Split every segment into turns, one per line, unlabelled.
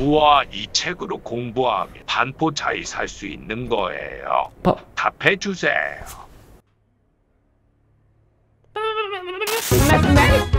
우와 이 책으로 공부하면 반포차이 살 수 있는 거예요. 바... 어. 답해주세요. 네, 네.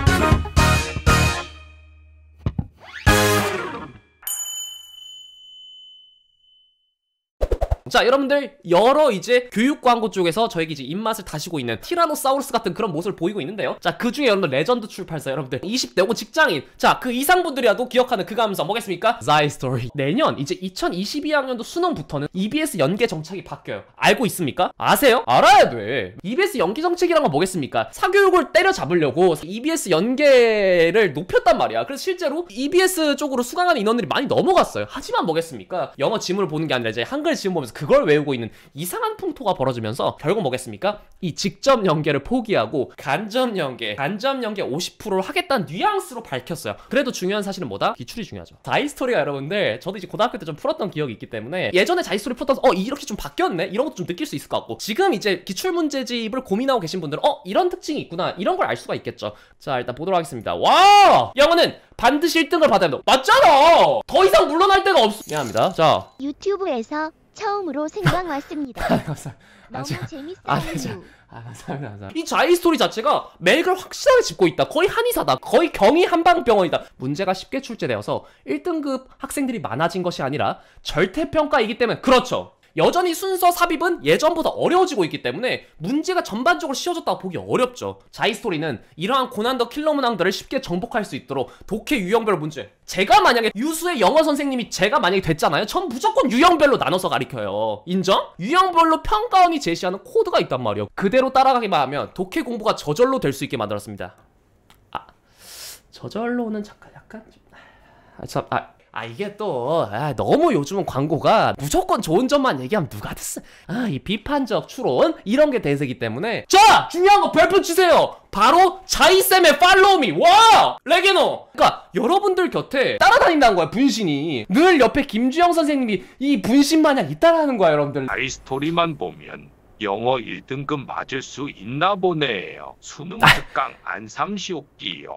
자 여러분들 여러 이제 교육 광고 쪽에서 저에게 이제 입맛을 다시고 있는 티라노사우루스 같은 그런 모습을 보이고 있는데요 자그 중에 여러분들 레전드 출판사 여러분들 20대 혹은 직장인 자 그 이상분들이라도 기억하는 그 감성 뭐겠습니까? 자이 스토리 내년 이제 2022학년도 수능부터는 EBS 연계 정책이 바뀌어요 알고 있습니까? 아세요? 알아야 돼 EBS 연계 정책이란 건 뭐겠습니까? 사교육을 때려잡으려고 EBS 연계를 높였단 말이야 그래서 실제로 EBS 쪽으로 수강하는 인원들이 많이 넘어갔어요 하지만 뭐겠습니까? 영어 지문을 보는 게 아니라 이제 한글 지문 보면서 그걸 외우고 있는 이상한 풍토가 벌어지면서 결국 뭐겠습니까? 이 직접 연계를 포기하고 간접 연계, 간접 연계 50%를 하겠다는 뉘앙스로 밝혔어요. 그래도 중요한 사실은 뭐다? 기출이 중요하죠. 자이스토리가 여러분들 저도 이제 고등학교 때 좀 풀었던 기억이 있기 때문에 예전에 자이스토리 풀었던 어 이렇게 좀 바뀌었네 이런 것도 좀 느낄 수 있을 것 같고 지금 이제 기출 문제집을 고민하고 계신 분들은 어 이런 특징이 있구나 이런 걸 알 수가 있겠죠. 자 일단 보도록 하겠습니다. 와 영어는 반드시 1등을 받아야 한 맞잖아. 더 이상 물러날 데가 없어. 미안합니다. 자 유튜브에서 처음으로 생방 왔습니다. 아, 아, 아, 아, 감사합니다. 너무 아, 재밌어요. 아, 아, 이 자이 스토리 자체가 맥을 확실하게 짚고 있다. 거의 한의사다. 거의 경희 한방병원이다. 문제가 쉽게 출제되어서 1등급 학생들이 많아진 것이 아니라 절대평가이기 때문에 그렇죠. 여전히 순서 삽입은 예전보다 어려워지고 있기 때문에 문제가 전반적으로 쉬워졌다고 보기 어렵죠. 자이스토리는 이러한 고난도 킬러 문항들을 쉽게 정복할 수 있도록 독해 유형별 문제 제가 만약에 유수의 영어 선생님이 제가 만약에 됐잖아요. 전 무조건 유형별로 나눠서 가르켜요. 인정? 유형별로 평가원이 제시하는 코드가 있단 말이에요. 그대로 따라가기만 하면 독해 공부가 저절로 될 수 있게 만들었습니다. 아, 저절로는 잠깐 약간 좀... 아, 참, 아, 아 이게 또 아, 너무 요즘은 광고가 무조건 좋은 점만 얘기하면 누가 듣어 아 이 비판적 추론 이런 게 대세기 때문에 자 중요한 거 별표 치세요 바로 자이쌤의 팔로우미 와 레게노 그러니까 여러분들 곁에 따라다닌다는 거야 분신이 늘 옆에 김주영 선생님이 이 분신 마냥 있다라는 거야 여러분들 아이스토리만 보면 영어 1등급 맞을 수 있나 보네요 수능 아. 특강 안삼시옵기요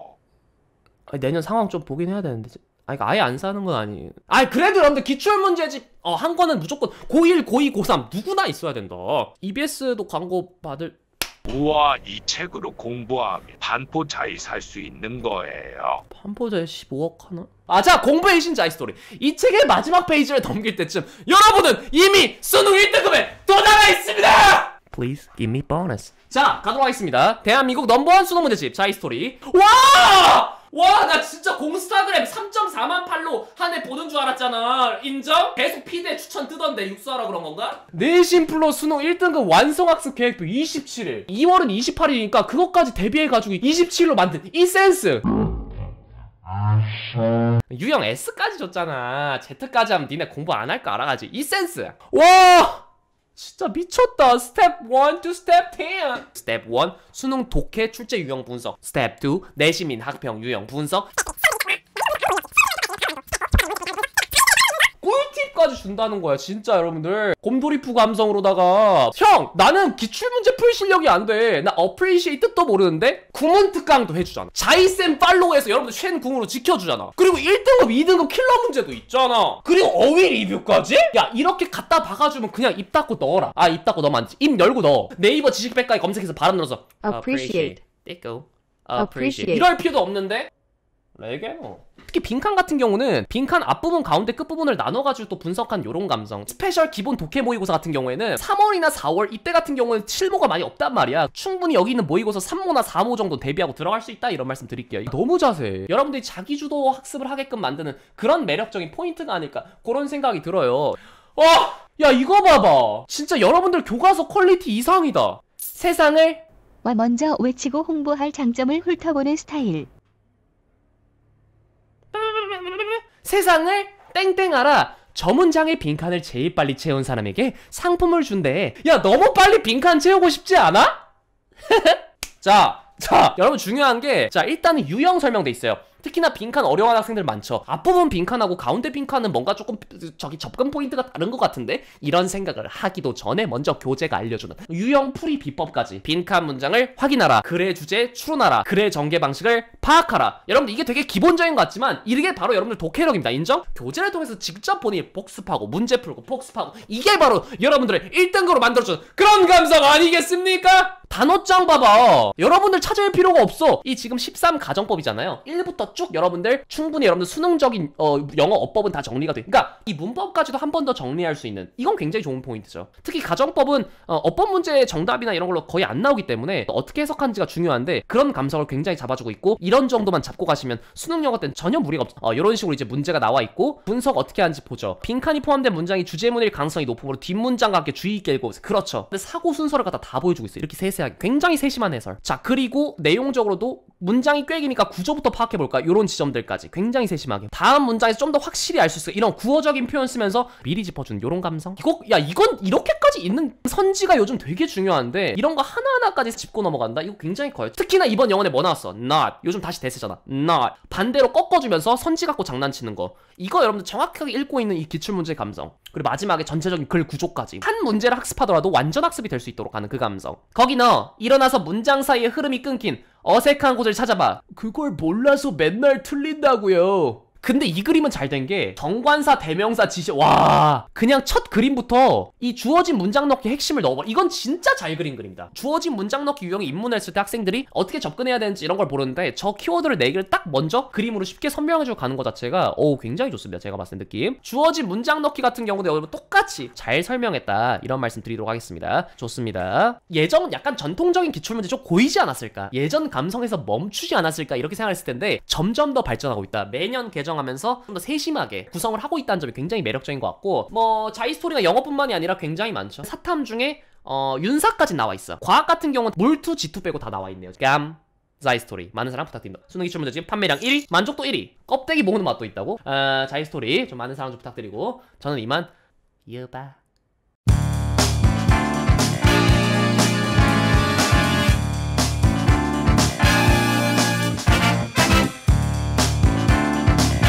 내년 상황 좀 보긴 해야 되는데 아니 그 아예 안 사는 건 아니에요 아니 아, 그래도 여러분들 기출문제집 어, 한 거는 무조건 고1 고2 고3 누구나 있어야 된다 EBS도 광고 받을 우와 이 책으로 공부하면 반포자이 살 수 있는 거예요 반포자이 15억 하나? 아 자 공부의 신자이 스토리 이 책의 마지막 페이지를 넘길 때쯤 여러분은 이미 수능 1등급에 도달하 있습니다! Please give me bonus 자 가도록 하겠습니다 대한민국 넘버원 수능 문제집 자이 스토리 와! 와나 진짜 공스타그램 3 홀로 한해 보는 줄 알았잖아 인정? 계속 피드에 추천 뜨던데 육수하라 그런 건가? 내신 플러 수능 1등급 완성학습 계획표 27일 2월은 28일이니까 그것까지 대비해가지고 27일로 만든 이 센스 유형 S까지 줬잖아 Z까지 하면 니네 공부 안 할 거 알아가지 이 센스 와 진짜 미쳤다 스텝 1 to 스텝 10 스텝 1 수능 독해 출제 유형 분석 스텝 2내신민 학평 유형 분석 끝까지 준다는 거야 진짜 여러분들 곰돌이푸 감성으로다가 형 나는 기출문제 풀 실력이 안 돼 나 어플리시이 뜻도 모르는데 구문 특강도 해주잖아 자이쌤 팔로우에서 여러분들 쉔궁으로 지켜주잖아 그리고 1등급 2등급 킬러 문제도 있잖아 그리고 어휘 리뷰까지? 야 이렇게 갖다 박아주면 그냥 입 닫고 넣어라 아 입 닫고 넣으면 안지입 열고 넣어 네이버 지식백과에 검색해서 발음 넣어서 appreciate 떼고 appreciate 이럴 필요도 없는데 레게노 특히 빈칸 같은 경우는 빈칸 앞부분 가운데 끝부분을 나눠가지고 또 분석한 요런 감성 스페셜 기본 독해 모의고사 같은 경우에는 3월이나 4월 이때 같은 경우는 7모가 많이 없단 말이야 충분히 여기 있는 모의고사 3모나 4모 정도 대비하고 들어갈 수 있다 이런 말씀 드릴게요 너무 자세해 여러분들이 자기주도 학습을 하게끔 만드는 그런 매력적인 포인트가 아닐까 그런 생각이 들어요 어! 야 이거 봐봐 진짜 여러분들 교과서 퀄리티 이상이다 세상을 와 먼저 외치고 홍보할 장점을 훑어보는 스타일 세상을 땡땡하라 저문장의 빈칸을 제일 빨리 채운 사람에게 상품을 준대 야 너무 빨리 빈칸 채우고 싶지 않아? 자, 자 여러분 중요한 게자 일단은 유형 설명돼 있어요 특히나 빈칸 어려워하는 학생들 많죠. 앞부분 빈칸하고 가운데 빈칸은 뭔가 조금 저기 접근 포인트가 다른 것 같은데 이런 생각을 하기도 전에 먼저 교재가 알려주는 유형 풀이 비법까지 빈칸 문장을 확인하라. 글의 주제 추론하라. 글의 전개 방식을 파악하라. 여러분들 이게 되게 기본적인 것 같지만 이게 바로 여러분들 독해력입니다. 인정? 교재를 통해서 직접 보니 복습하고 문제 풀고 복습하고 이게 바로 여러분들의 1등급으로 만들어준 그런 감성 아니겠습니까? 단어장 봐봐 여러분들 찾을 필요가 없어 이 지금 13 가정법이잖아요 1부터 쭉 여러분들 충분히 여러분들 수능적인 어, 영어 어법은 다 정리가 돼 그러니까 이 문법까지도 한 번 더 정리할 수 있는 이건 굉장히 좋은 포인트죠 특히 가정법은 어, 법 문제의 정답이나 이런 걸로 거의 안 나오기 때문에 어떻게 해석하는지가 중요한데 그런 감성을 굉장히 잡아주고 있고 이런 정도만 잡고 가시면 수능 영어 때는 전혀 무리가 없어 이런 식으로 이제 문제가 나와 있고 분석 어떻게 하는지 보죠 빈칸이 포함된 문장이 주제문일 가능성이 높음으로 뒷문장과 함께 주의 있게 읽어보세요 그렇죠 근데 사고 순서를 갖다 다 보여주고 있어요 이렇게 세세 상세하게 굉장히 세심한 해설 자 그리고 내용적으로도 문장이 꽤기니까 구조부터 파악해볼까? 이런 지점들까지 굉장히 세심하게 다음 문장에서 좀 더 확실히 알 수 있어 이런 구어적인 표현 쓰면서 미리 짚어준요런 감성 이거 야 이건 이렇게까지 있는 선지가 요즘 되게 중요한데 이런 거 하나하나까지 짚고 넘어간다? 이거 굉장히 커요 특히나 이번 영화에 뭐 나왔어? not 요즘 다시 대세잖아 not 반대로 꺾어주면서 선지 갖고 장난치는 거 이거 여러분들 정확하게 읽고 있는 이 기출문제 감성 그리고 마지막에 전체적인 글 구조까지 한 문제를 학습하더라도 완전 학습이 될 수 있도록 하는 그 감성 거기 너 일어나서 문장 사이의 흐름이 끊긴 어색한 곳을 찾아봐. 그걸 몰라서 맨날 틀린다고요. 근데 이 그림은 잘 된 게 정관사 대명사 지시 와 그냥 첫 그림부터 이 주어진 문장 넣기 핵심을 넣어봐 이건 진짜 잘 그린 그림이다 주어진 문장 넣기 유형에 입문했을 때 학생들이 어떻게 접근해야 되는지 이런 걸 보는데 저 키워드를 네 개를 딱 먼저 그림으로 쉽게 선명해주고 가는 것 자체가 오 굉장히 좋습니다 제가 봤을 때 느낌 주어진 문장 넣기 같은 경우도 여러분 똑같이 잘 설명했다 이런 말씀 드리도록 하겠습니다 좋습니다 예전 약간 전통적인 기출문제 좀 고이지 않았을까 예전 감성에서 멈추지 않았을까 이렇게 생각했을 텐데 점점 더 발전하고 있다 매년 계정 개정하면서 좀 더 세심하게 구성을 하고 있다는 점이 굉장히 매력적인 것 같고 뭐 자이 스토리가 영어뿐만이 아니라 굉장히 많죠. 사탐 중에 어, 윤사까지 나와 있어. 과학 같은 경우는 몰투, 지투 빼고 다 나와 있네요. 감, 자이스토리 많은 사랑 부탁드립니다 수능 이출 문제집 판매량 1위 만족도 1위 껍데기 모으는 맛도 있다고 어, 아, 자이스토리 좀 많은 사랑 좀 부탁드리고 저는 이만 이어